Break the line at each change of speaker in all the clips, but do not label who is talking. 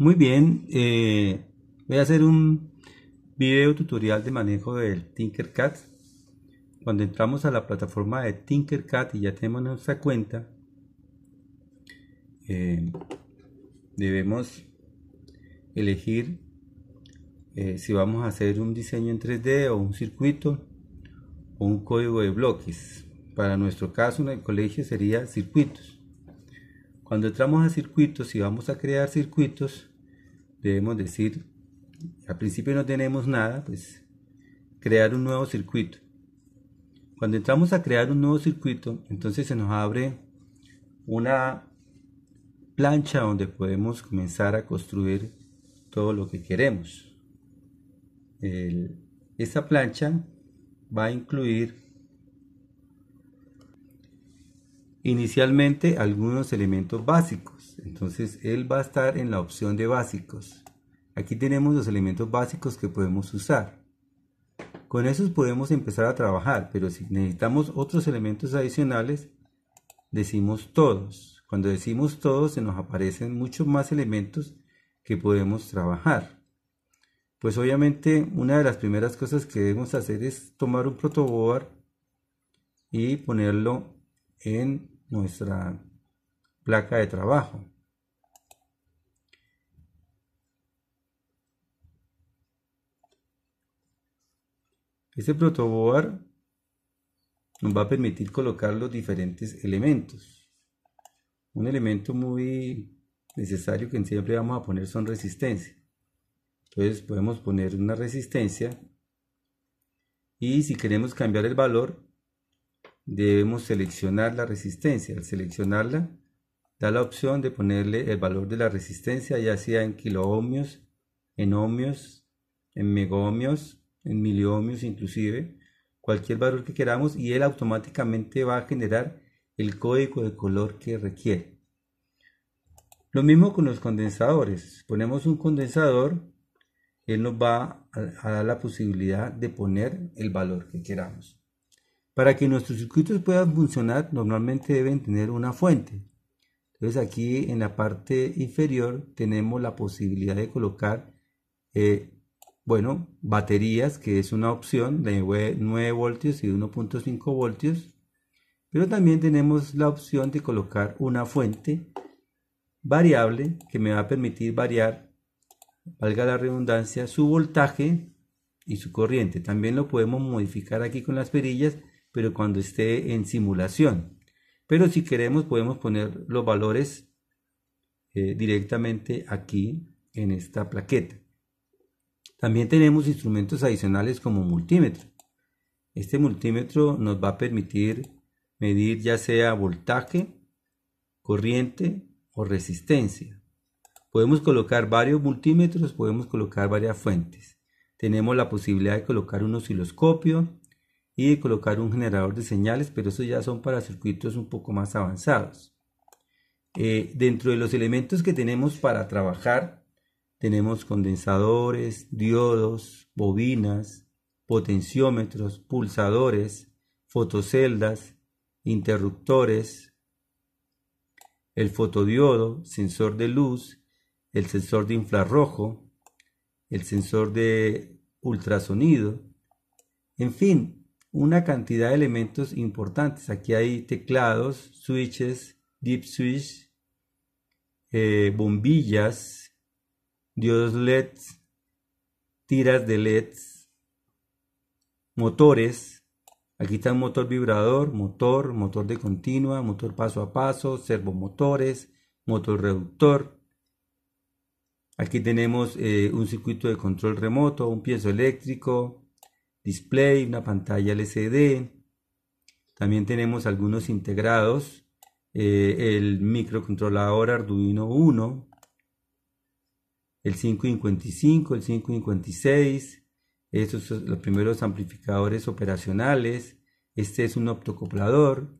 Muy bien, eh, voy a hacer un video tutorial de manejo del Tinkercad. Cuando entramos a la plataforma de Tinkercad y ya tenemos nuestra cuenta, eh, debemos elegir eh, si vamos a hacer un diseño en 3D o un circuito o un código de bloques. Para nuestro caso en el colegio sería circuitos. Cuando entramos a circuitos, y vamos a crear circuitos, debemos decir, al principio no tenemos nada, pues crear un nuevo circuito. Cuando entramos a crear un nuevo circuito, entonces se nos abre una plancha donde podemos comenzar a construir todo lo que queremos. El, esta plancha va a incluir Inicialmente algunos elementos básicos. Entonces él va a estar en la opción de básicos. Aquí tenemos los elementos básicos que podemos usar. Con esos podemos empezar a trabajar, pero si necesitamos otros elementos adicionales, decimos todos. Cuando decimos todos se nos aparecen muchos más elementos que podemos trabajar. Pues obviamente una de las primeras cosas que debemos hacer es tomar un protoboard y ponerlo en nuestra placa de trabajo. Este protoboard nos va a permitir colocar los diferentes elementos. Un elemento muy necesario que siempre vamos a poner son resistencia. Entonces podemos poner una resistencia y si queremos cambiar el valor debemos seleccionar la resistencia. Al seleccionarla, da la opción de ponerle el valor de la resistencia, ya sea en kiloohmios, en ohmios, en megohmios, en miliohmios inclusive, cualquier valor que queramos y él automáticamente va a generar el código de color que requiere. Lo mismo con los condensadores. Ponemos un condensador, él nos va a dar la posibilidad de poner el valor que queramos. Para que nuestros circuitos puedan funcionar, normalmente deben tener una fuente. Entonces aquí en la parte inferior tenemos la posibilidad de colocar, eh, bueno, baterías, que es una opción de 9 voltios y 1.5 voltios. Pero también tenemos la opción de colocar una fuente variable que me va a permitir variar, valga la redundancia, su voltaje y su corriente. También lo podemos modificar aquí con las perillas pero cuando esté en simulación. Pero si queremos podemos poner los valores eh, directamente aquí en esta plaqueta. También tenemos instrumentos adicionales como multímetro. Este multímetro nos va a permitir medir ya sea voltaje, corriente o resistencia. Podemos colocar varios multímetros, podemos colocar varias fuentes. Tenemos la posibilidad de colocar un osciloscopio, y de colocar un generador de señales, pero eso ya son para circuitos un poco más avanzados. Eh, dentro de los elementos que tenemos para trabajar, tenemos condensadores, diodos, bobinas, potenciómetros, pulsadores, fotoceldas, interruptores, el fotodiodo, sensor de luz, el sensor de infrarrojo, el sensor de ultrasonido. En fin, una cantidad de elementos importantes. Aquí hay teclados, switches, deep switch, eh, bombillas, diodos LEDs, tiras de LEDs, motores. Aquí está motor vibrador, motor, motor de continua, motor paso a paso, servomotores, motor reductor. Aquí tenemos eh, un circuito de control remoto, un piezo eléctrico, display, una pantalla LCD. También tenemos algunos integrados, eh, el microcontrolador Arduino 1, el 555, el 556, estos son los primeros amplificadores operacionales, este es un optocoplador,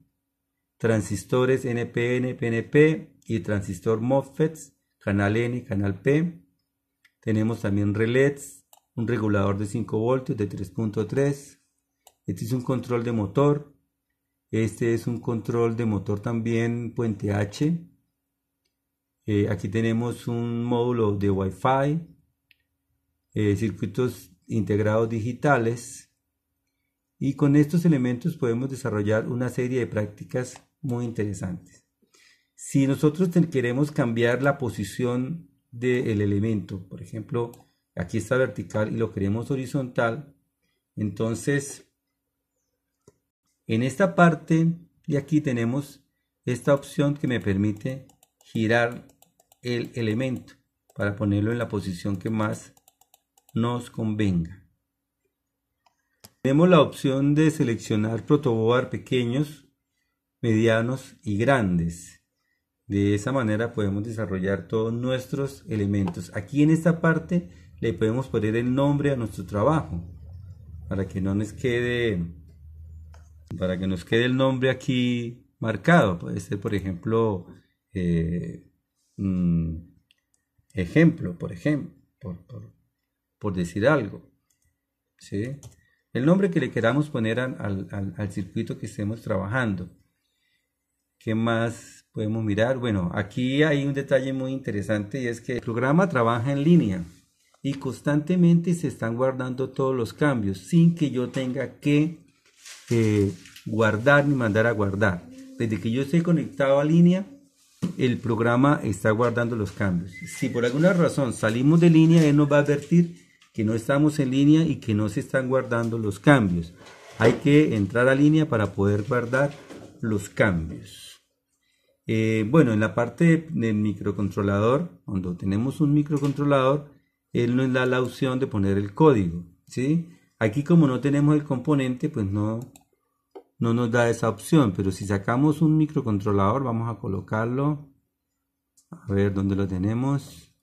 transistores NPN, PNP y transistor MOSFETs, canal N y canal P. Tenemos también relets, un regulador de 5 voltios de 3.3. Este es un control de motor. Este es un control de motor también puente H. Eh, aquí tenemos un módulo de Wi-Fi, eh, circuitos integrados digitales. Y con estos elementos podemos desarrollar una serie de prácticas muy interesantes. Si nosotros queremos cambiar la posición del elemento, por ejemplo, aquí está vertical y lo queremos horizontal, entonces en esta parte de aquí tenemos esta opción que me permite girar el elemento para ponerlo en la posición que más nos convenga. Tenemos la opción de seleccionar protoboard pequeños, medianos y grandes. De esa manera podemos desarrollar todos nuestros elementos. Aquí en esta parte le podemos poner el nombre a nuestro trabajo para que no nos quede para que nos quede el nombre aquí marcado puede ser por ejemplo eh, mm, ejemplo por ejemplo por, decir algo ¿sí? el nombre que le queramos poner al, al circuito que estemos trabajando ¿Qué más podemos mirar? Bueno, aquí hay un detalle muy interesante y es que el programa trabaja en línea y constantemente se están guardando todos los cambios sin que yo tenga que eh, guardar ni mandar a guardar. Desde que yo estoy conectado a línea, el programa está guardando los cambios. Si por alguna razón salimos de línea, él nos va a advertir que no estamos en línea y que no se están guardando los cambios. Hay que entrar a línea para poder guardar los cambios. Eh, bueno, en la parte del microcontrolador, cuando tenemos un microcontrolador, él nos da la opción de poner el código, ¿sí? Aquí como no tenemos el componente, pues no, no nos da esa opción, pero si sacamos un microcontrolador, vamos a colocarlo, a ver dónde lo tenemos,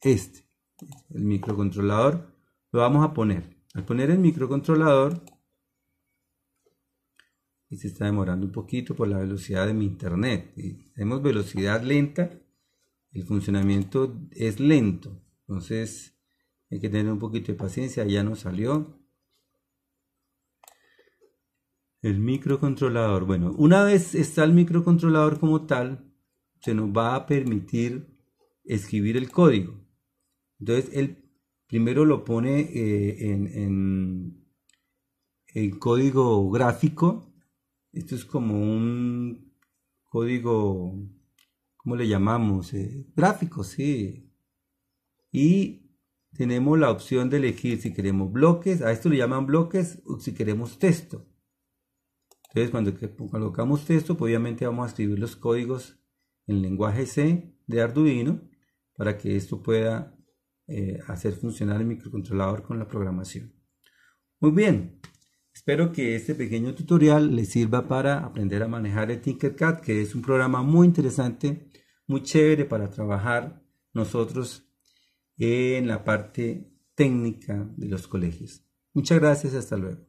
este, el microcontrolador, lo vamos a poner, al poner el microcontrolador, y se está demorando un poquito por la velocidad de mi internet, y tenemos velocidad lenta, el funcionamiento es lento. Entonces hay que tener un poquito de paciencia. Ya nos salió. El microcontrolador. Bueno, una vez está el microcontrolador como tal, se nos va a permitir escribir el código. Entonces, él primero lo pone eh, en, en, código gráfico. Esto es como un código le llamamos? Eh, gráficos, sí. Y tenemos la opción de elegir si queremos bloques, a esto le llaman bloques, o si queremos texto. Entonces cuando colocamos texto, pues, obviamente vamos a escribir los códigos en lenguaje C de Arduino para que esto pueda eh, hacer funcionar el microcontrolador con la programación. Muy bien, Espero que este pequeño tutorial les sirva para aprender a manejar el Tinkercad, que es un programa muy interesante, muy chévere para trabajar nosotros en la parte técnica de los colegios. Muchas gracias, hasta luego.